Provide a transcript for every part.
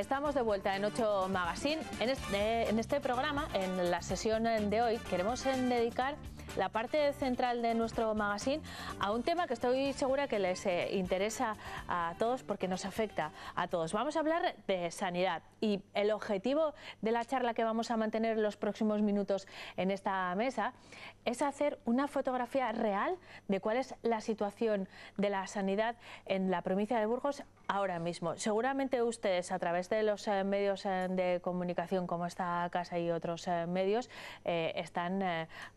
Estamos de vuelta en 8 Magazine. Eh, en este, programa, en la sesión de hoy, queremos dedicar la parte central de nuestro magazine a un tema que estoy segura que les eh, interesa a todos porque nos afecta a todos. Vamos a hablar de sanidad y el objetivo de la charla que vamos a mantener los próximos minutos en esta mesa es hacer una fotografía real de cuál es la situación de la sanidad en la provincia de Burgos ahora mismo. Seguramente ustedes, a través de los eh, medios eh, de comunicación como esta casa y otros eh, medios, están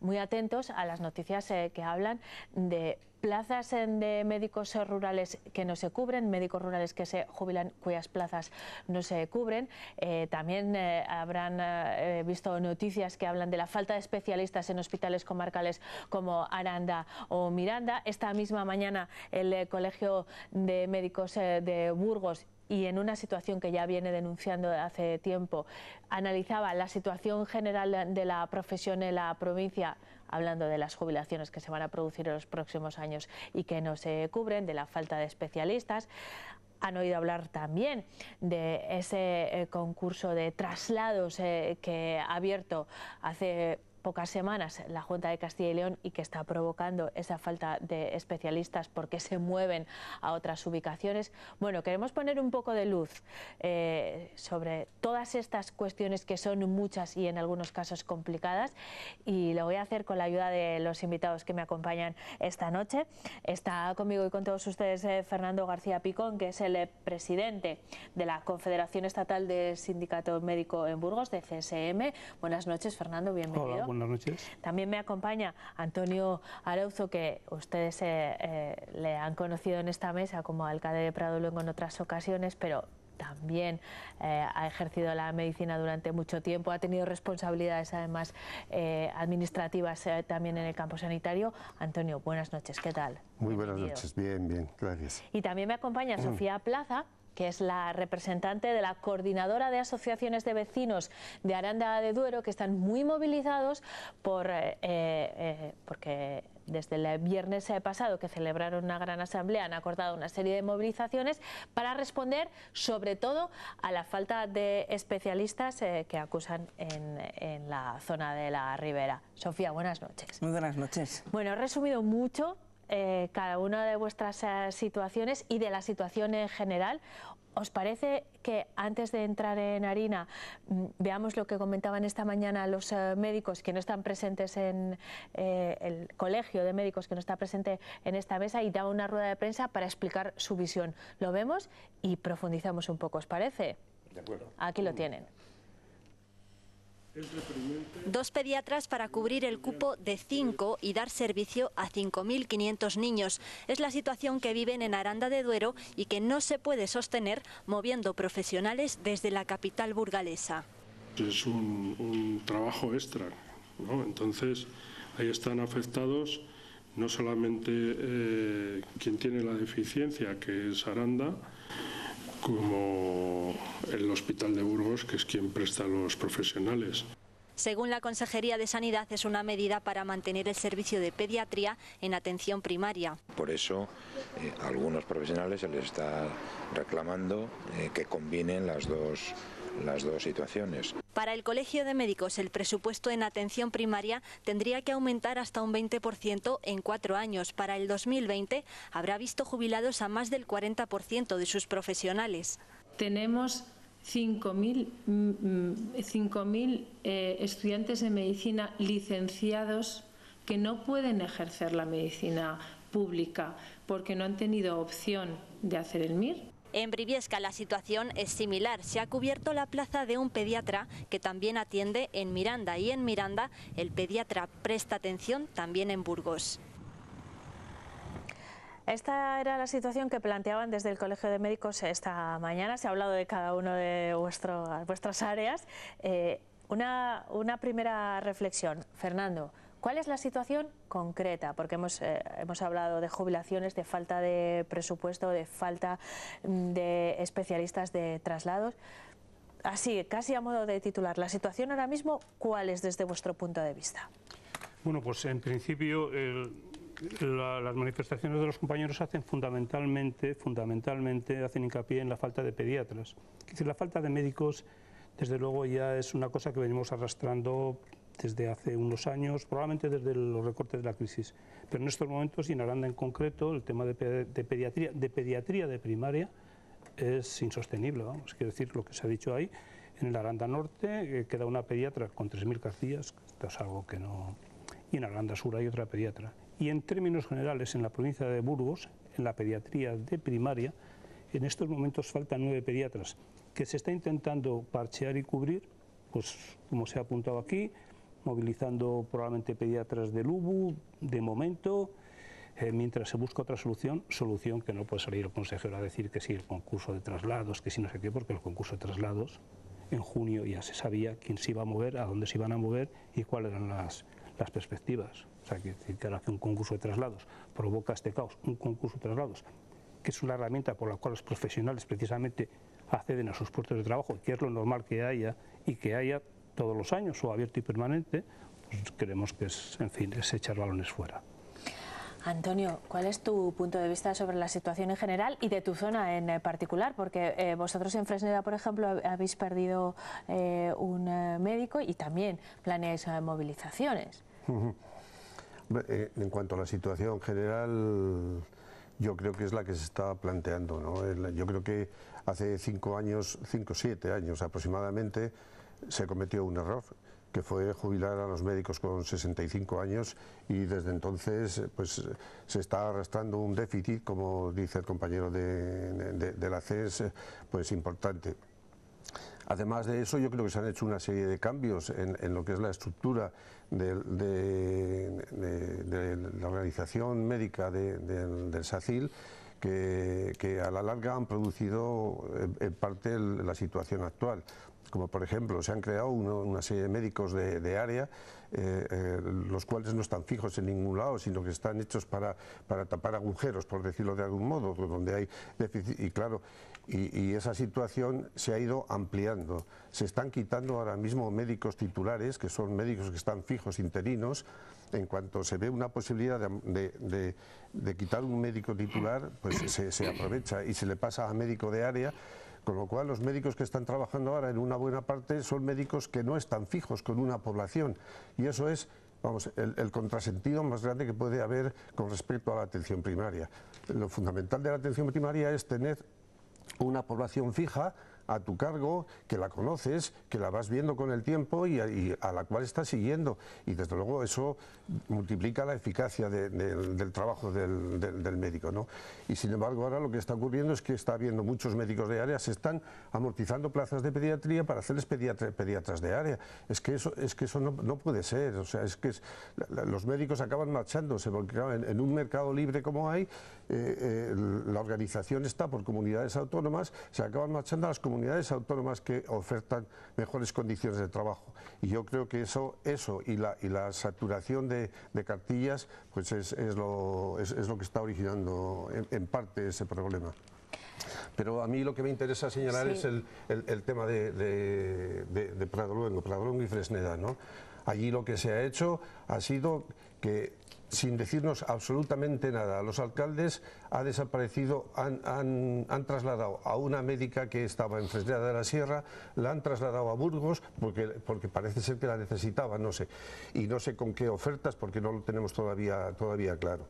muy atentos a las noticias que hablan de plazas de médicos rurales que no se cubren, médicos rurales que se jubilan cuyas plazas no se cubren. Eh, también eh, habrán eh, visto noticias que hablan de la falta de especialistas en hospitales comarcales como Aranda o Miranda. Esta misma mañana el Colegio de Médicos de Burgos y en una situación que ya viene denunciando hace tiempo, analizaba la situación general de la profesión en la provincia hablando de las jubilaciones que se van a producir en los próximos años y que no se cubren, de la falta de especialistas han oído hablar también de ese eh, concurso de traslados eh, que ha abierto hace pocas semanas la Junta de Castilla y León y que está provocando esa falta de especialistas porque se mueven a otras ubicaciones. Bueno, queremos poner un poco de luz eh, sobre todas estas cuestiones que son muchas y en algunos casos complicadas y lo voy a hacer con la ayuda de los invitados que me acompañan esta noche. Está conmigo y con todos ustedes eh, Fernando García Picón, que es el presidente de la Confederación Estatal de Sindicato Médico en Burgos, de CSM. Buenas noches, Fernando, bienvenido buenas noches. También me acompaña Antonio Arauzo, que ustedes eh, eh, le han conocido en esta mesa como alcalde de Prado Luengo en otras ocasiones, pero también eh, ha ejercido la medicina durante mucho tiempo, ha tenido responsabilidades además administrativas también en el campo sanitario. Antonio, buenas noches, ¿qué tal? Muy buenas noches, bien, bien, gracias. Y también me acompaña Sofía Plaza, que es la representante de la coordinadora de asociaciones de vecinos de Aranda de Duero, que están muy movilizados por, eh, eh, porque desde el viernes pasado que celebraron una gran asamblea han acordado una serie de movilizaciones para responder sobre todo a la falta de especialistas eh, que acusan en, en la zona de la ribera. Sofía, buenas noches. Muy buenas noches. Bueno, he resumido mucho eh, cada una de vuestras eh, situaciones y de la situación en general. ¿Os parece que antes de entrar en harina mm, veamos lo que comentaban esta mañana los eh, médicos que no están presentes en el colegio de médicos que no está presente en esta mesa y da una rueda de prensa para explicar su visión? Lo vemos y profundizamos un poco, ¿os parece? De acuerdo. Aquí lo mm. tienen. Dos pediatras para cubrir el cupo de cinco y dar servicio a 5.500 niños. Es la situación que viven en Aranda de Duero y que no se puede sostener moviendo profesionales desde la capital burgalesa. Es un, trabajo extra, ¿no? Entonces, ahí están afectados no solamente eh, quien tiene la deficiencia, que es Aranda, como el Hospital de Burgos, que es quien presta a los profesionales. Según la Consejería de Sanidad, es una medida para mantener el servicio de pediatría en atención primaria. Por eso, a eh, algunos profesionales se les está reclamando eh, que combinen las las dos situaciones. Para el Colegio de Médicos, el presupuesto en atención primaria tendría que aumentar hasta un 20% en cuatro años. Para el 2020 habrá visto jubilados a más del 40% de sus profesionales. Tenemos 5.000 mm, mm, eh, estudiantes de medicina licenciados que no pueden ejercer la medicina pública porque no han tenido opción de hacer el MIR. En Briviesca la situación es similar. Se ha cubierto la plaza de un pediatra que también atiende en Miranda y en Miranda el pediatra presta atención también en Burgos. Esta era la situación que planteaban desde el Colegio de Médicos esta mañana. Se ha hablado de cada una de vuestras áreas. Eh, una primera reflexión. Fernando, ¿Cuál es la situación concreta? Porque hemos, eh, hemos hablado de jubilaciones, de falta de presupuesto, de falta mm, de especialistas de traslados. Así, casi a modo de titular, la situación ahora mismo, ¿cuál es desde vuestro punto de vista? Bueno, pues en principio las manifestaciones de los compañeros hacen fundamentalmente, fundamentalmente hacen hincapié en la falta de pediatras. Es la falta de médicos, desde luego, ya es una cosa que venimos arrastrando desde hace unos años, probablemente desde los recortes de la crisis. Pero en estos momentos, y en Aranda en concreto, el tema de, pediatría, de pediatría de primaria, es insostenible, vamos, quiero decir lo que se ha dicho ahí. En el Aranda Norte eh, queda una pediatra con 3.000 cartillas, esto es algo que no... Y en Aranda Sur hay otra pediatra. Y en términos generales, en la provincia de Burgos, en la pediatría de primaria, en estos momentos faltan nueve pediatras, que se está intentando parchear y cubrir, pues como se ha apuntado aquí, movilizando probablemente pediatras del UBU, de momento, eh, mientras se busca otra solución, solución que no puede salir el consejero a decir que sí, el concurso de traslados, que sí, no sé qué, porque el concurso de traslados en junio ya se sabía quién se iba a mover, a dónde se iban a mover y cuáles eran las, perspectivas. O sea, que, que ahora que un concurso de traslados provoca este caos, un concurso de traslados, que es una herramienta por la cual los profesionales precisamente acceden a sus puestos de trabajo, que es lo normal que haya y que haya todos los años o abierto y permanente, pues creemos que es, en fin, es echar balones fuera. Antonio, ¿cuál es tu punto de vista sobre la situación en general y de tu zona en eh, particular? Porque eh, vosotros en Fresneda, por ejemplo, habéis perdido eh, un médico y también planeáis movilizaciones. En cuanto a la situación general, yo creo que es la que se está planteando. ¿no? Yo creo que hace cinco años, cinco o siete años aproximadamente, se cometió un error que fue jubilar a los médicos con 65 años y desde entonces pues se está arrastrando un déficit, como dice el compañero de, la CES, pues importante. Además de eso, yo creo que se han hecho una serie de cambios en, lo que es la estructura de, la organización médica del SACIL, que, a la larga han producido eh, en parte la situación actual como por ejemplo se han creado una serie de médicos de, área, eh, eh, los cuales no están fijos en ningún lado, sino que están hechos para, tapar agujeros, por decirlo de algún modo, donde hay déficit, y claro, y, esa situación se ha ido ampliando. Se están quitando ahora mismo médicos titulares, que son médicos que están fijos, interinos, en cuanto se ve una posibilidad de, quitar un médico titular, pues se, aprovecha y se le pasa a médico de área con lo cual los médicos que están trabajando ahora en una buena parte son médicos que no están fijos con una población y eso es vamos, el, el, contrasentido más grande que puede haber con respecto a la atención primaria. Lo fundamental de la atención primaria es tener una población fija a tu cargo, que la conoces, que la vas viendo con el tiempo y a, la cual estás siguiendo. Y desde luego eso multiplica la eficacia del trabajo del, médico. ¿no? Y sin embargo ahora lo que está ocurriendo es que está habiendo muchos médicos de área, se están amortizando plazas de pediatría para hacerles pediatras de área. Es que eso, es que eso no, puede ser. O sea, es que los médicos acaban marchándose porque en, en un mercado libre como hay, eh, eh, la organización está por comunidades autónomas, se acaban marchando a las comunidades autónomas que ofertan mejores condiciones de trabajo. Y yo creo que eso, eso y, la, y la saturación de, cartillas pues es, es lo, es, lo que está originando en parte ese problema. Pero a mí lo que me interesa señalar es el, tema de, de, de, y Fresneda. Allí lo que se ha hecho ha sido que sin decirnos absolutamente nada. Los alcaldes ha desaparecido, han, trasladado a una médica que estaba en Fresneda de la Sierra, la han trasladado a Burgos porque, parece ser que la necesitaba, no sé. Y no sé con qué ofertas porque no lo tenemos todavía, todavía claro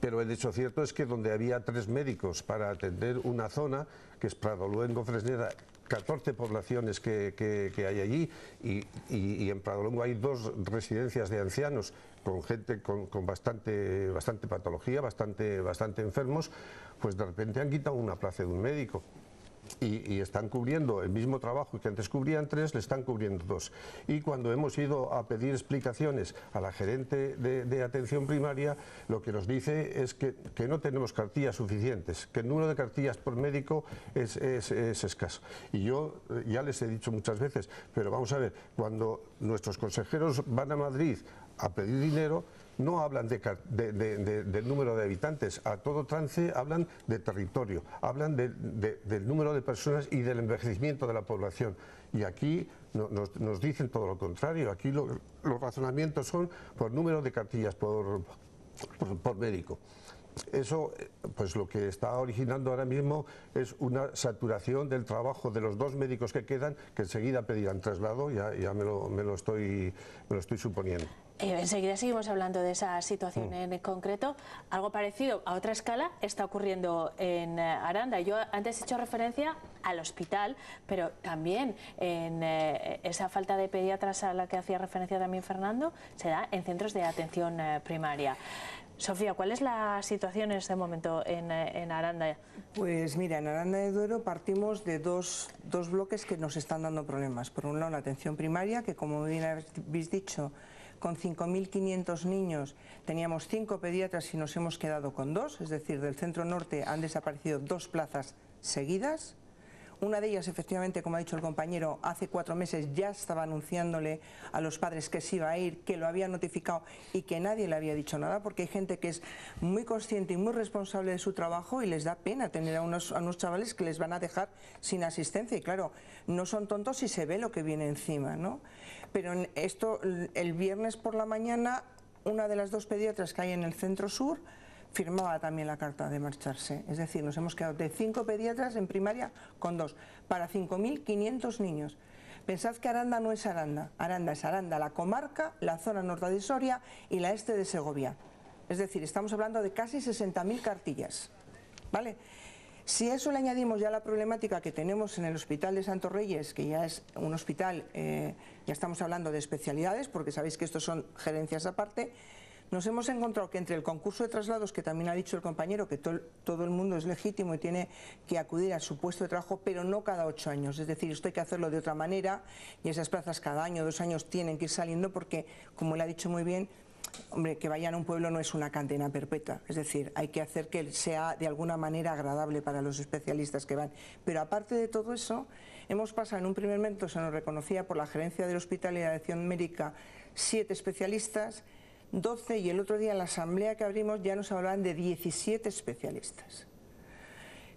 pero el hecho cierto es que donde había tres médicos para atender una zona, que es Prado Luengo, Fresneda, 14 poblaciones que, hay allí y, en hay dos residencias de ancianos con gente con, bastante, bastante patología, bastante, bastante enfermos, pues de repente han quitado una plaza de un médico y, están cubriendo el mismo trabajo que antes cubrían tres, le están cubriendo dos. Y cuando hemos ido a pedir explicaciones a la gerente de, atención primaria, lo que nos dice es que, no tenemos cartillas suficientes, que el número de cartillas por médico es escaso. Y yo eh, ya les he dicho muchas veces, pero vamos a ver, cuando nuestros consejeros van a Madrid a pedir dinero, no hablan del número de habitantes, a todo trance hablan de territorio, hablan del número de personas y del envejecimiento de la población. Y aquí nos, dicen todo lo contrario, aquí los razonamientos son por número de cartillas por médico eso eh, pues lo que está originando ahora mismo es una saturación del trabajo de los dos médicos que quedan que enseguida pedirán traslado, ya, ya me, lo, estoy, lo estoy suponiendo. Eh, enseguida seguimos hablando de esa situación mm. en concreto. Algo parecido a otra escala está ocurriendo en eh, Aranda. Yo antes he hecho referencia al hospital, pero también en esa falta de pediatras a la que hacía referencia también Fernando, se da en centros de atención primaria. Sofía, ¿cuál es la situación en este momento en, eh, en, Aranda? Pues mira, en Aranda de Duero partimos de dos, dos bloques que nos están dando problemas. Por un lado, la atención primaria, que como bien habéis dicho, con 5.500 niños teníamos cinco pediatras y nos hemos quedado con dos, es decir, del centro norte han desaparecido dos plazas seguidas, una de ellas, efectivamente, como ha dicho el compañero, hace cuatro meses ya estaba anunciándole a los padres que se iba a ir, que lo había notificado y que nadie le había dicho nada, porque hay gente que es muy consciente y muy responsable de su trabajo y les da pena tener a unos, chavales que les van a dejar sin asistencia. Y claro, no son tontos si se ve lo que viene encima, ¿no? Pero esto, el viernes por la mañana, una de las dos pediatras que hay en el centro sur firmaba también la carta de marcharse. Es decir, nos hemos quedado de cinco pediatras en primaria con dos, para 5.500 niños. Pensad que Aranda no es Aranda, Aranda es Aranda, la comarca, la zona norte de Soria y la este de Segovia. Es decir, estamos hablando de casi 60.000 cartillas. ¿Vale? Si eso le añadimos ya la problemática que tenemos en el Hospital de Santos Reyes, que ya es un hospital, eh, ya estamos hablando de especialidades, porque sabéis que estos son gerencias aparte, nos hemos encontrado que entre el concurso de traslados, que también ha dicho el compañero, que todo el mundo es legítimo y tiene que acudir a su puesto de trabajo, pero no cada ocho años. Es decir, esto hay que hacerlo de otra manera y esas plazas cada año, dos años tienen que ir saliendo porque, como él ha dicho muy bien, hombre, que vayan a un pueblo no es una cantina perpetua, es decir, hay que hacer que sea de alguna manera agradable para los especialistas que van. Pero aparte de todo eso, hemos pasado en un primer momento, se nos reconocía por la gerencia del Hospital y la Médica, siete especialistas, 12 y el otro día en la asamblea que abrimos ya nos hablaban de 17 especialistas.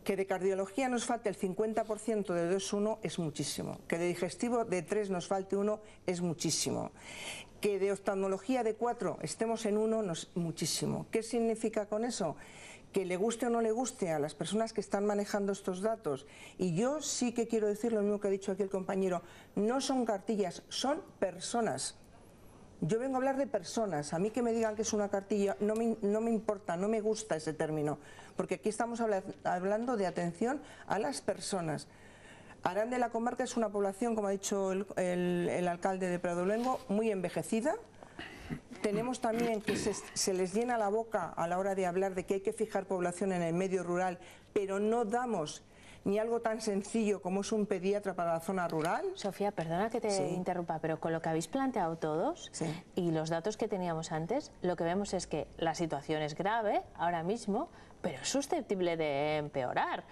Que de cardiología nos falte el 50% de 2-1 es muchísimo. Que de digestivo de 3 nos falte uno es muchísimo. Que de oftalmología de 4 estemos en 1 es muchísimo. ¿Qué significa con eso? que le guste o no le guste a las personas que están manejando estos datos, y yo sí que quiero decir lo mismo que ha dicho aquí el compañero, no son cartillas, son personas. Yo vengo a hablar de personas. A mí que me digan que es una cartilla no me, no me importa, no me gusta ese término, porque aquí estamos hablando de atención a las personas. Arán de la comarca es una población, como ha dicho el, el, alcalde de Prado Pradolengo, muy envejecida. Tenemos también que se, se les llena la boca a la hora de hablar de que hay que fijar población en el medio rural, pero no damos ni algo tan sencillo como es un pediatra para la zona rural. Sofía, perdona que te interrumpa, pero con lo que habéis planteado todos y los datos que teníamos antes, lo que vemos es que la situación es grave ahora mismo, pero es susceptible de empeorar,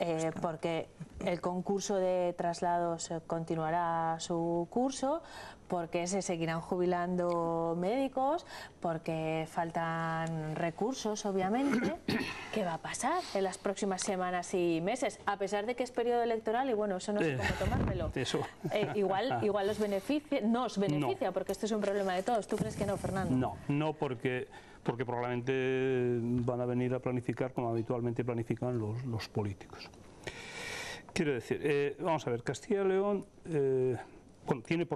eh, porque el concurso de traslados eh, continuará su curso, porque se seguirán jubilando médicos, porque faltan recursos, obviamente. ¿Qué va a pasar en las próximas semanas y meses? A pesar de que es periodo electoral, y bueno, eso no sé eh, cómo tomármelo. igual igual los beneficia, nos beneficia, porque esto es un problema de todos. ¿Tú crees que no, Fernando? No, no porque porque probablemente van a venir a planificar como habitualmente planifican los, los políticos. Quiero decir, eh, vamos a ver, Castilla y León eh, bueno, tiene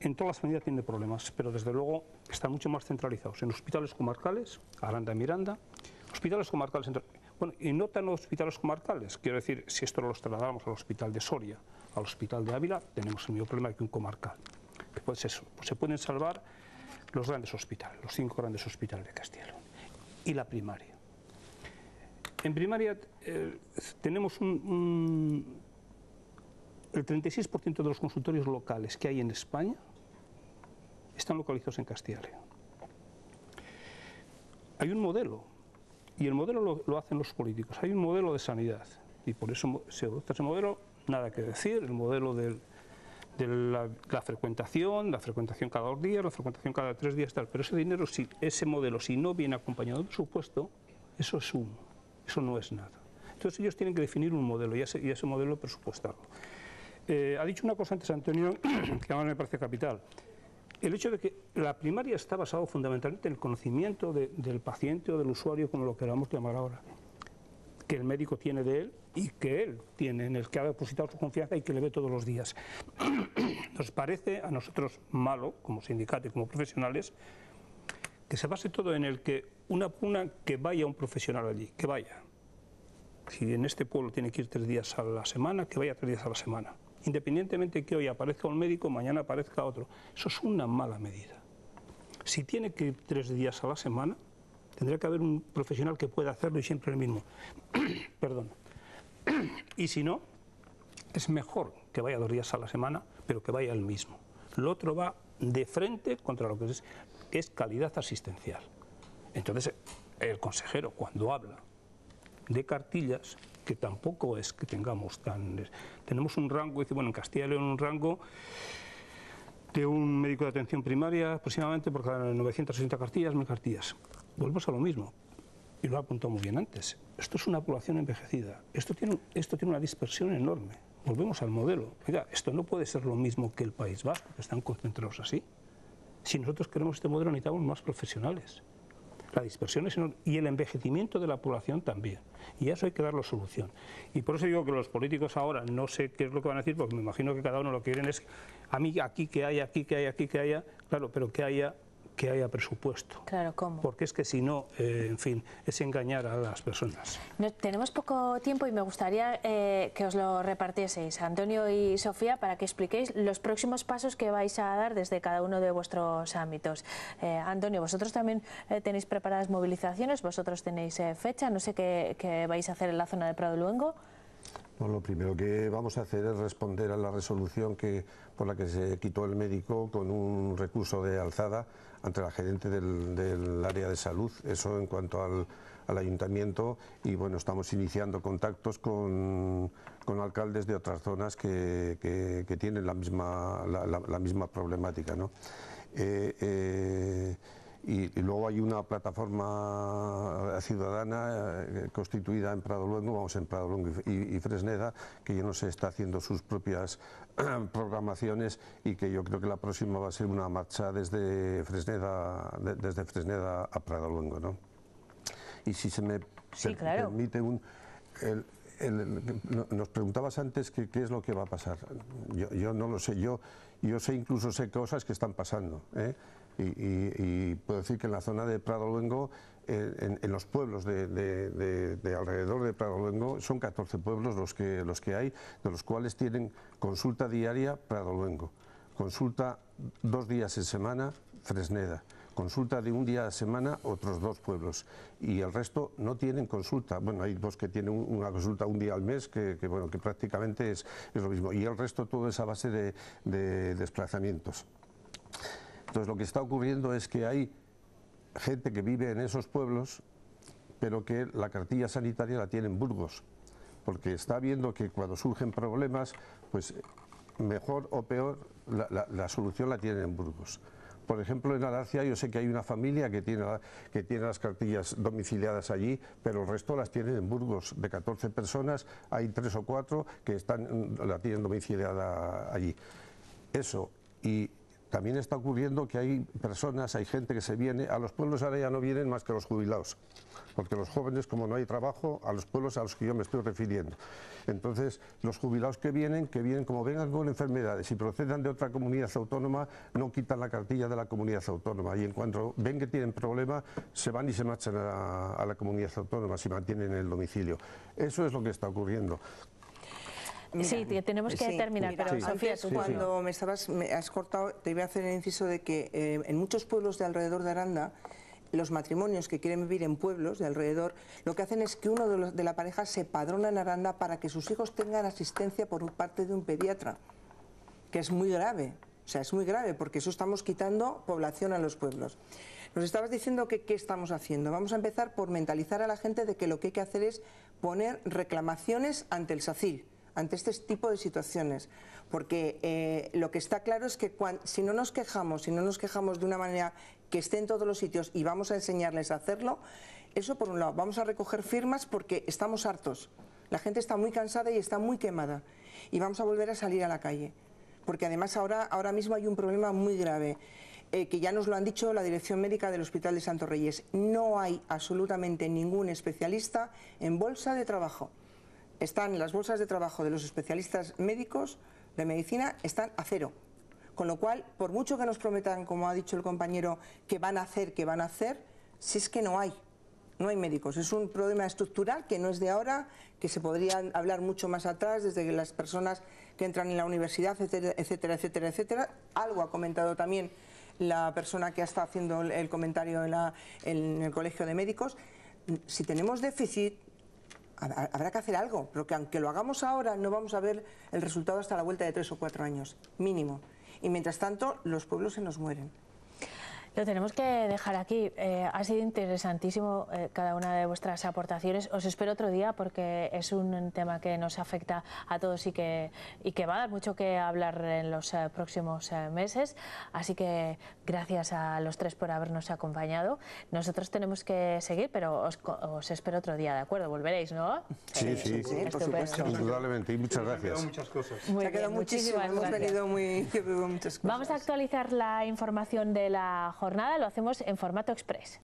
en todas las medidas tiene problemas, pero desde luego están mucho más centralizados en hospitales comarcales, Aranda y Miranda, hospitales comarcales, bueno, y no tan hospitales comarcales, quiero decir, si esto lo trasladamos al hospital de Soria, al hospital de Ávila, tenemos el mismo problema que un comarcal. pues eso, pues se pueden salvar los grandes hospitales, los cinco grandes hospitales de Castilla y la primaria. En primaria eh, tenemos un, el 36% de los consultorios locales que hay en España están localizados en Castilla Hay un modelo, y el modelo lo, lo, hacen los políticos, hay un modelo de sanidad, y por eso se adopta ese modelo, nada que decir, el modelo del de la, frecuentación, la frecuentación cada dos días, la frecuentación cada tres días, tal. Pero ese dinero, si ese modelo, si no viene acompañado de presupuesto, eso es humo, eso no es nada. Entonces ellos tienen que definir un modelo y ese, ese modelo presupuestarlo. Eh, ha dicho una cosa antes Antonio, que mí me parece capital. El hecho de que la primaria está basado fundamentalmente en el conocimiento del paciente o del usuario, como lo queramos llamar ahora que el médico tiene de él y que él tiene, en el que ha depositado su confianza y que le ve todos los días. Nos parece a nosotros malo, como sindicato y como profesionales, que se base todo en el que una puna que vaya un profesional allí, que vaya. Si en este pueblo tiene que ir tres días a la semana, que vaya tres días a la semana. Independientemente que hoy aparezca un médico, mañana aparezca otro. Eso es una mala medida. Si tiene que ir tres días a la semana, Tendría que haber un profesional que pueda hacerlo y siempre el mismo. Perdón. y si no, es mejor que vaya dos días a la semana, pero que vaya el mismo. Lo otro va de frente contra lo que es, calidad asistencial. Entonces, el consejero, cuando habla de cartillas, que tampoco es que tengamos tan... Tenemos un rango, dice, bueno, en Castilla y León un rango de un médico de atención primaria aproximadamente por cada 960 cartillas, 1000 cartillas. Volvemos a lo mismo, y lo apuntó muy bien antes. Esto es una población envejecida, esto tiene, esto tiene una dispersión enorme. Volvemos al modelo. Mira, esto no puede ser lo mismo que el País Vasco, que están concentrados así. Si nosotros queremos este modelo necesitamos más profesionales. La dispersión es enorme y el envejecimiento de la población también. Y a eso hay que darle solución. Y por eso digo que los políticos ahora, no sé qué es lo que van a decir, porque me imagino que cada uno lo que quieren es a mí aquí que haya, aquí que haya, aquí que haya, claro, pero que haya que haya presupuesto. Claro, ¿cómo? Porque es que si no, eh, en fin, es engañar a las personas. tenemos poco tiempo y me gustaría eh, que os lo repartieseis, Antonio y Sofía, para que expliquéis los próximos pasos que vais a dar desde cada uno de vuestros ámbitos. Eh, Antonio, vosotros también tenéis preparadas movilizaciones, vosotros tenéis fecha, no sé qué, qué vais a hacer en la zona de Prado Luengo. Pues lo primero que vamos a hacer es responder a la resolución que, por la que se quitó el médico con un recurso de alzada ante la gerente del, área de salud, eso en cuanto al, ayuntamiento y bueno, estamos iniciando contactos con, alcaldes de otras zonas que, tienen la misma, misma problemática. ¿no? Eh, eh, y, luego hay una plataforma ciudadana eh, constituida en Prado Longo, vamos en Prado Longo y, Fresneda, que ya no sé, está haciendo sus propias programaciones y que yo creo que la próxima va a ser una marcha desde Fresneda, desde Fresneda a Prado Longo, ¿no? Y si se me permite un... nos preguntabas antes qué es lo que va a pasar. Yo, no lo sé, yo, yo sé incluso sé cosas que están pasando. ¿eh? Y, puedo decir que en la zona de Prado Luengo, en, los pueblos de, alrededor de Prado Luengo, son 14 pueblos los que, hay, de los cuales tienen consulta diaria Prado Luengo, consulta dos días en semana Fresneda, consulta de un día a semana otros dos pueblos y el resto no tienen consulta. Bueno, hay dos que tienen una consulta un día al mes, que, que bueno, que prácticamente es, es, lo mismo. Y el resto todo es a base de desplazamientos. Entonces lo que está ocurriendo es que hay gente que vive en esos pueblos, pero que la cartilla sanitaria la tienen Burgos, porque está viendo que cuando surgen problemas, pues mejor o peor, la, solución la tienen en Burgos. Por ejemplo, en Alarcia yo sé que hay una familia que tiene, que tiene las cartillas domiciliadas allí, pero el resto las tienen en Burgos. De 14 personas hay tres o cuatro que están, la tienen domiciliada allí. Eso y también está ocurriendo que hay personas, hay gente que se viene, a los pueblos ahora ya no vienen más que los jubilados, porque los jóvenes, como no hay trabajo, a los pueblos a los que yo me estoy refiriendo. Entonces, los jubilados que vienen, que vienen como vengan con enfermedades y procedan de otra comunidad autónoma, no quitan la cartilla de la comunidad autónoma. Y en cuanto ven que tienen problema, se van y se marchan a, la comunidad autónoma si mantienen el domicilio. Eso es lo que está ocurriendo sí, tenemos eh, que determinar, terminar, pero Sofía, cuando me estabas, me has cortado, te iba a hacer el inciso de que eh, en muchos pueblos de alrededor de Aranda, los matrimonios que quieren vivir en pueblos de alrededor, lo que hacen es que uno de, los, de la pareja se padrona en Aranda para que sus hijos tengan asistencia por parte de un pediatra, que es muy grave. O sea, es muy grave porque eso estamos quitando población a los pueblos. Nos estabas diciendo que qué estamos haciendo. Vamos a empezar por mentalizar a la gente de que lo que hay que hacer es poner reclamaciones ante el SACIL ante este tipo de situaciones, porque eh, lo que está claro es que si no nos quejamos, si no nos quejamos de una manera que esté en todos los sitios y vamos a enseñarles a hacerlo, eso por un lado, vamos a recoger firmas porque estamos hartos, la gente está muy cansada y está muy quemada y vamos a volver a salir a la calle, porque además ahora, ahora mismo hay un problema muy grave. Eh, que ya nos lo han dicho la dirección médica del Hospital de Santo Reyes, no hay absolutamente ningún especialista en bolsa de trabajo están las bolsas de trabajo de los especialistas médicos de medicina están a cero. Con lo cual, por mucho que nos prometan, como ha dicho el compañero, que van a hacer, que van a hacer, si es que no hay, no hay médicos. Es un problema estructural que no es de ahora, que se podría hablar mucho más atrás, desde las personas que entran en la universidad, etcétera, etcétera, etcétera, Algo ha comentado también la persona que está haciendo el comentario en el Colegio de Médicos. Si tenemos déficit habrá que hacer algo, porque aunque lo hagamos ahora, no vamos a ver el resultado hasta la vuelta de tres o cuatro años, mínimo. Y mientras tanto, los pueblos se nos mueren. Lo tenemos que dejar aquí. Eh, ha sido interesantísimo eh, cada una de vuestras aportaciones. Os espero otro día porque es un tema que nos afecta a todos y que, y que va a dar mucho que hablar en los eh, próximos meses. Así que gracias a los tres por habernos acompañado. Nosotros tenemos que seguir, pero os, os espero otro día, ¿de acuerdo? Volveréis, ¿no? Sí, sí, sí, por supuesto. Indudablemente, y muchas gracias. muchas cosas. ha quedado muchísimas Hemos venido muy, muchas cosas. Vamos a actualizar la información de la jornada lo hacemos en formato express.